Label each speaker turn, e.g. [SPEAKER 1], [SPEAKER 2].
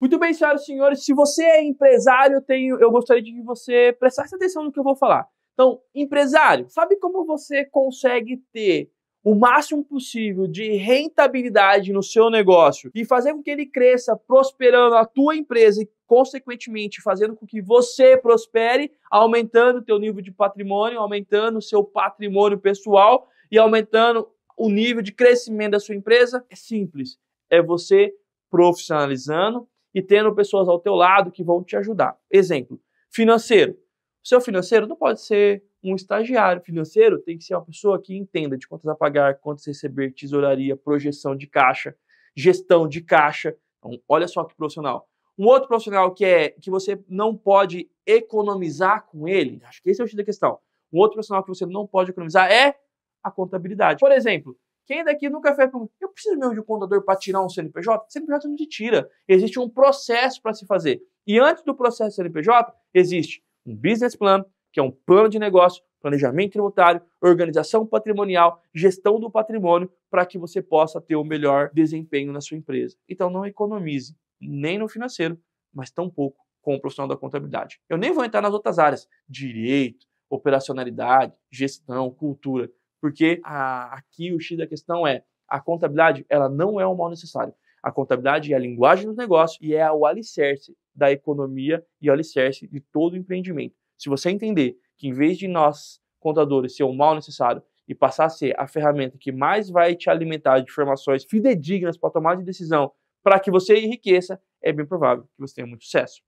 [SPEAKER 1] Muito bem, senhoras e senhores, se você é empresário, eu, tenho, eu gostaria de que você prestasse atenção no que eu vou falar. Então, empresário, sabe como você consegue ter o máximo possível de rentabilidade no seu negócio e fazer com que ele cresça prosperando a tua empresa e consequentemente fazendo com que você prospere, aumentando o teu nível de patrimônio, aumentando o seu patrimônio pessoal e aumentando o nível de crescimento da sua empresa? É simples, é você profissionalizando e tendo pessoas ao teu lado que vão te ajudar. Exemplo, financeiro. seu financeiro não pode ser um estagiário financeiro, tem que ser uma pessoa que entenda de contas a pagar, contas receber, tesouraria, projeção de caixa, gestão de caixa. Então, olha só que profissional. Um outro profissional que é que você não pode economizar com ele, acho que esse é o X da questão. Um outro profissional que você não pode economizar é a contabilidade. Por exemplo, quem daqui nunca fez pergunta, eu preciso mesmo de um contador para tirar um CNPJ? CNPJ não se tira. Existe um processo para se fazer. E antes do processo CNPJ, existe um business plan, que é um plano de negócio, planejamento tributário, organização patrimonial, gestão do patrimônio, para que você possa ter o melhor desempenho na sua empresa. Então não economize, nem no financeiro, mas tampouco com o profissional da contabilidade. Eu nem vou entrar nas outras áreas, direito, operacionalidade, gestão, cultura porque a, aqui o X da questão é a contabilidade ela não é um mal necessário. A contabilidade é a linguagem dos negócios e é o alicerce da economia e o alicerce de todo empreendimento. Se você entender que em vez de nós, contadores, ser um mal necessário e passar a ser a ferramenta que mais vai te alimentar de informações fidedignas para tomar de decisão para que você enriqueça, é bem provável que você tenha muito sucesso.